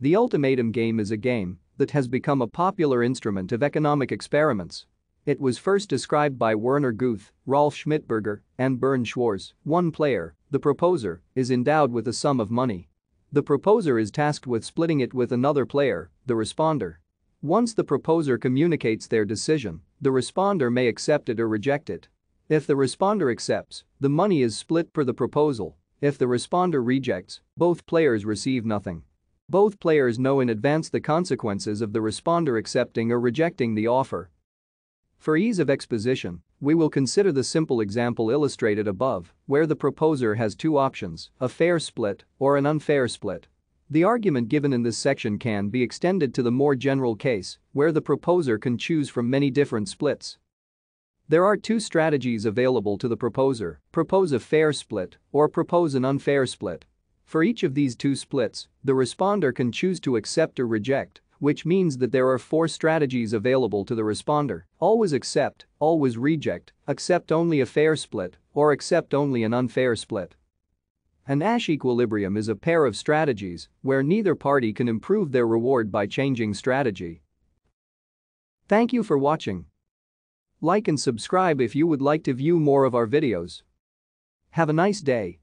The ultimatum game is a game that has become a popular instrument of economic experiments. It was first described by Werner Guth, Rolf Schmidtberger, and Bern Schwarz. One player, the proposer, is endowed with a sum of money. The proposer is tasked with splitting it with another player, the responder. Once the proposer communicates their decision, the responder may accept it or reject it. If the responder accepts, the money is split per the proposal. If the responder rejects, both players receive nothing. Both players know in advance the consequences of the responder accepting or rejecting the offer. For ease of exposition, we will consider the simple example illustrated above, where the proposer has two options, a fair split or an unfair split. The argument given in this section can be extended to the more general case, where the proposer can choose from many different splits. There are two strategies available to the proposer, propose a fair split or propose an unfair split. For each of these two splits, the responder can choose to accept or reject, which means that there are four strategies available to the responder. Always accept, always reject, accept only a fair split, or accept only an unfair split. An Nash equilibrium is a pair of strategies where neither party can improve their reward by changing strategy. Thank you for watching. Like and subscribe if you would like to view more of our videos. Have a nice day.